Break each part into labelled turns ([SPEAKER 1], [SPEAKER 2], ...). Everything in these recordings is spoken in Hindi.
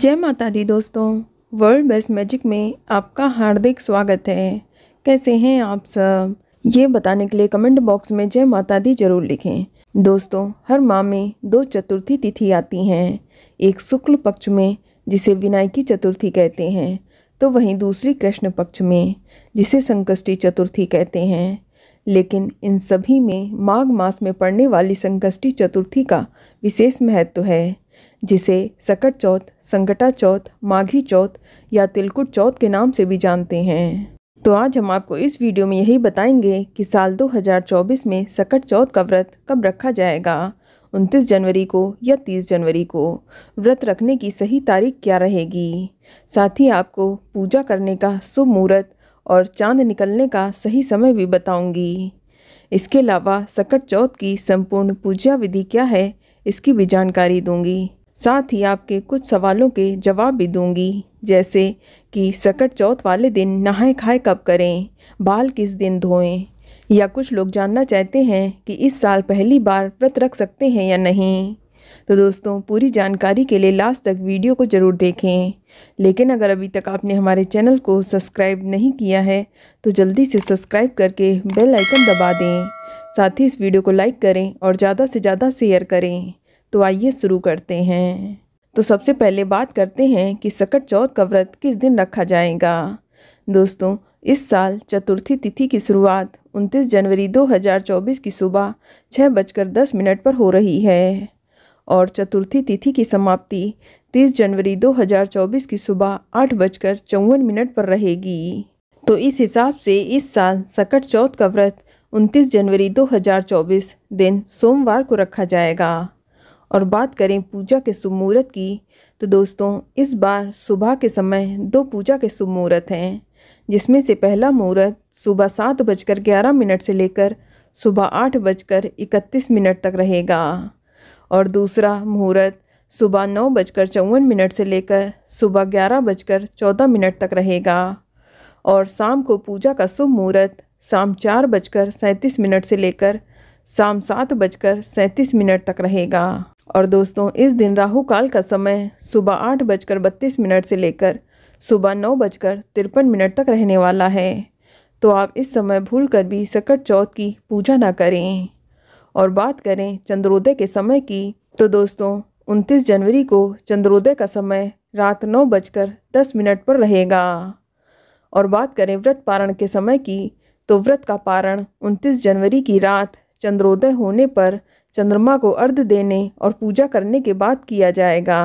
[SPEAKER 1] जय माता दी दोस्तों वर्ल्ड बेस्ट मैजिक में आपका हार्दिक स्वागत है कैसे हैं आप सब ये बताने के लिए कमेंट बॉक्स में जय माता दी जरूर लिखें दोस्तों हर माह में दो चतुर्थी तिथि आती हैं एक शुक्ल पक्ष में जिसे विनायकी चतुर्थी कहते हैं तो वहीं दूसरी कृष्ण पक्ष में जिसे संकष्टी चतुर्थी कहते हैं लेकिन इन सभी में माघ मास में पड़ने वाली संकष्टी चतुर्थी का विशेष महत्व है जिसे सकट चौथ संगटा चौथ माघी चौथ या तिलकुट चौथ के नाम से भी जानते हैं तो आज हम आपको इस वीडियो में यही बताएंगे कि साल 2024 में सकट चौथ का व्रत कब रखा जाएगा 29 जनवरी को या 30 जनवरी को व्रत रखने की सही तारीख क्या रहेगी साथ ही आपको पूजा करने का शुभ मुहूर्त और चांद निकलने का सही समय भी बताऊंगी इसके अलावा सकट चौथ की संपूर्ण पूजा विधि क्या है इसकी भी जानकारी दूंगी साथ ही आपके कुछ सवालों के जवाब भी दूंगी जैसे कि सकट चौथ वाले दिन नहाए खाए कब करें बाल किस दिन धोएं या कुछ लोग जानना चाहते हैं कि इस साल पहली बार व्रत रख सकते हैं या नहीं तो दोस्तों पूरी जानकारी के लिए लास्ट तक वीडियो को ज़रूर देखें लेकिन अगर अभी तक आपने हमारे चैनल को सब्सक्राइब नहीं किया है तो जल्दी से सब्सक्राइब करके बेल आइकन दबा दें साथ ही इस वीडियो को लाइक करें और ज़्यादा से ज़्यादा शेयर करें तो आइए शुरू करते हैं तो सबसे पहले बात करते हैं कि सकट चौथ का व्रत किस दिन रखा जाएगा दोस्तों इस साल चतुर्थी तिथि की शुरुआत 29 जनवरी 2024 की सुबह छः बजकर दस मिनट पर हो रही है और चतुर्थी तिथि की समाप्ति 30 जनवरी 2024 की सुबह आठ बजकर चौवन मिनट पर रहेगी तो इस हिसाब से इस साल सकट चौथ का व्रत 29 जनवरी 2024 दिन सोमवार को रखा जाएगा और बात करें पूजा के शुभ मुहूर्त की तो दोस्तों इस बार सुबह के समय दो पूजा के शुभ मुहूर्त हैं जिसमें से पहला मुहूर्त सुबह सात बजकर ग्यारह मिनट से लेकर सुबह आठ बजकर इकतीस मिनट तक रहेगा और दूसरा मुहूर्त सुबह नौ बजकर चौवन मिनट से लेकर सुबह ग्यारह बजकर चौदह मिनट तक रहेगा और शाम को पूजा का शुभ मुहूर्त शाम चार बजकर सैंतीस मिनट से लेकर शाम सात बजकर सैंतीस मिनट तक रहेगा और दोस्तों इस दिन राहु काल का समय सुबह आठ बजकर बत्तीस मिनट से लेकर सुबह नौ बजकर तिरपन मिनट तक रहने वाला है तो आप इस समय भूल कर भी सकट चौथ की पूजा ना करें और बात करें चंद्रोदय के समय की तो दोस्तों उनतीस जनवरी को चंद्रोदय का समय रात नौ बजकर दस मिनट पर रहेगा और बात करें व्रत पारण के समय की तो व्रत का पारण 29 जनवरी की रात चंद्रोदय होने पर चंद्रमा को अर्ध देने और पूजा करने के बाद किया जाएगा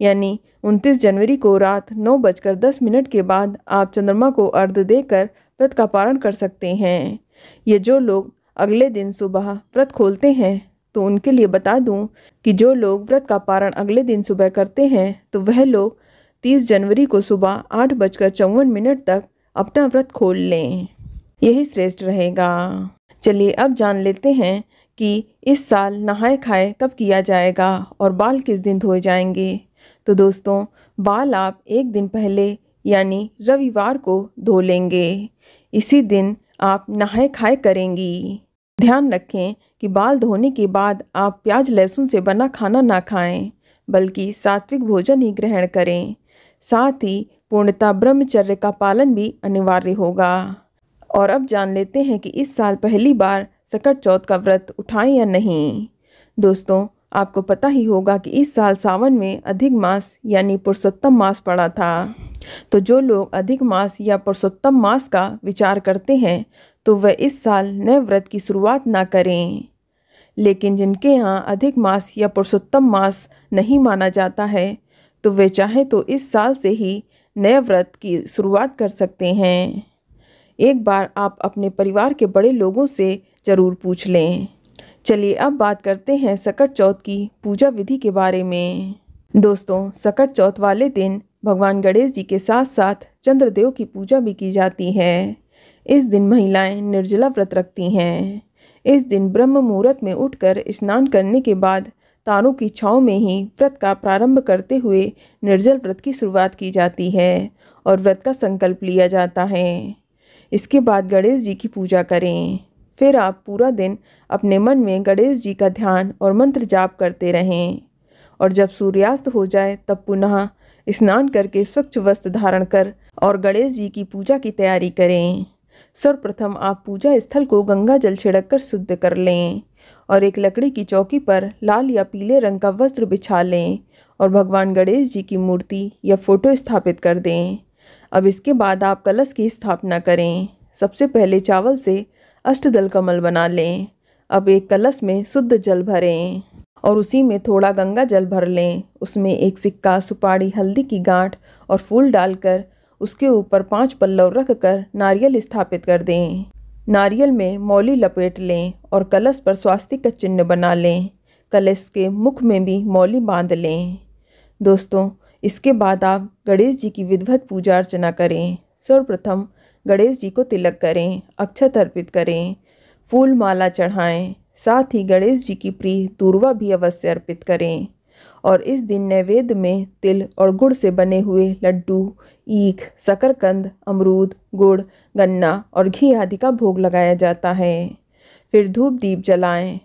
[SPEAKER 1] यानी 29 जनवरी को रात नौ बजकर दस मिनट के बाद आप चंद्रमा को अर्ध देकर व्रत का पारण कर सकते हैं ये जो लोग अगले दिन सुबह व्रत खोलते हैं तो उनके लिए बता दूं कि जो लोग व्रत का पारण अगले दिन सुबह करते हैं तो वह लोग 30 जनवरी को सुबह आठ बजकर चौवन मिनट तक अपना व्रत खोल लें यही श्रेष्ठ रहेगा चलिए अब जान लेते हैं कि इस साल नहाए खाए कब किया जाएगा और बाल किस दिन धोए जाएंगे तो दोस्तों बाल आप एक दिन पहले यानी रविवार को धो लेंगे इसी दिन आप नहाए खाए करेंगी ध्यान रखें कि बाल धोने के बाद आप प्याज लहसुन से बना खाना ना खाएं बल्कि सात्विक भोजन ही ग्रहण करें साथ ही पूर्णता ब्रह्मचर्य का पालन भी अनिवार्य होगा और अब जान लेते हैं कि इस साल पहली बार सकट चौथ का व्रत उठाएं या नहीं दोस्तों आपको पता ही होगा कि इस साल सावन में अधिक मास यानी पुरुषोत्तम मास पड़ा था तो जो लोग अधिक मास या पुरुषोत्तम मास का विचार करते हैं तो वह इस साल नए व्रत की शुरुआत ना करें लेकिन जिनके यहाँ अधिक मास या पुरुषोत्तम मास नहीं माना जाता है तो वे चाहें तो इस साल से ही नए व्रत की शुरुआत कर सकते हैं एक बार आप अपने परिवार के बड़े लोगों से ज़रूर पूछ लें चलिए अब बात करते हैं सकट चौथ की पूजा विधि के बारे में दोस्तों सकट चौथ वाले दिन भगवान गणेश जी के साथ साथ चंद्रदेव की पूजा भी की जाती है इस दिन महिलाएं निर्जला व्रत रखती हैं इस दिन ब्रह्म मुहूर्त में उठकर स्नान करने के बाद तारों की छाँव में ही व्रत का प्रारंभ करते हुए निर्जल व्रत की शुरुआत की जाती है और व्रत का संकल्प लिया जाता है इसके बाद गणेश जी की पूजा करें फिर आप पूरा दिन अपने मन में गणेश जी का ध्यान और मंत्र जाप करते रहें और जब सूर्यास्त हो जाए तब पुनः स्नान करके स्वच्छ वस्त्र धारण कर और गणेश जी की पूजा की तैयारी करें सर्वप्रथम आप पूजा स्थल को गंगा जल छिड़क कर शुद्ध कर लें और एक लकड़ी की चौकी पर लाल या पीले रंग का वस्त्र बिछा लें और भगवान गणेश जी की मूर्ति या फोटो स्थापित कर दें अब इसके बाद आप कलश की स्थापना करें सबसे पहले चावल से अष्टदल कमल बना लें अब एक कलश में शुद्ध जल भरें और उसी में थोड़ा गंगा जल भर लें उसमें एक सिक्का सुपारी हल्दी की गांठ और फूल डालकर उसके ऊपर पांच पल्लव रख कर नारियल स्थापित कर दें नारियल में मौली लपेट लें और कलश पर स्वास्थ्य का चिन्ह बना लें कलश के मुख में भी मौली बांध लें दोस्तों इसके बाद आप गणेश जी की विधिवत पूजा अर्चना करें सर्वप्रथम गणेश जी को तिलक करें अक्षत अर्पित करें फूल माला चढ़ाएं साथ ही गणेश जी की प्रिय दूर्वा भी अवश्य अर्पित करें और इस दिन नैवेद्य में तिल और गुड़ से बने हुए लड्डू ईख शकरकंद अमरूद गुड़ गन्ना और घी आदि का भोग लगाया जाता है फिर धूप दीप जलाएं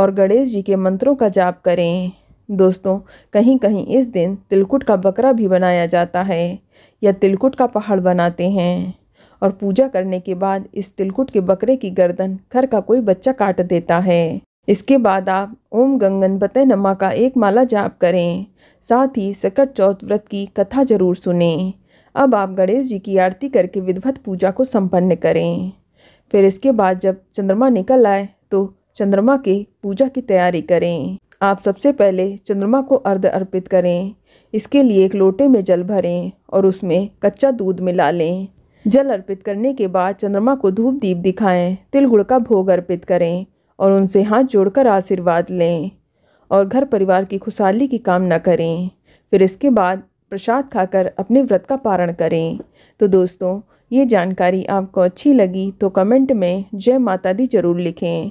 [SPEAKER 1] और गणेश जी के मंत्रों का जाप करें दोस्तों कहीं कहीं इस दिन तिलकुट का बकरा भी बनाया जाता है या तिलकुट का पहाड़ बनाते हैं और पूजा करने के बाद इस तिलकुट के बकरे की गर्दन घर का कोई बच्चा काट देता है इसके बाद आप ओम गंगन बतय नमा का एक माला जाप करें साथ ही सकट चौथ व्रत की कथा जरूर सुने अब आप गणेश जी की आरती करके विधवत पूजा को संपन्न करें फिर इसके बाद जब चंद्रमा निकल आए तो चंद्रमा के पूजा की तैयारी करें आप सबसे पहले चंद्रमा को अर्घ अर्पित करें इसके लिए एक लोटे में जल भरें और उसमें कच्चा दूध मिला लें जल अर्पित करने के बाद चंद्रमा को धूप दीप दिखाएं तिल गुड़ का भोग अर्पित करें और उनसे हाथ जोड़कर आशीर्वाद लें और घर परिवार की खुशहाली की कामना करें फिर इसके बाद प्रसाद खाकर अपने व्रत का पारण करें तो दोस्तों ये जानकारी आपको अच्छी लगी तो कमेंट में जय माता दी ज़रूर लिखें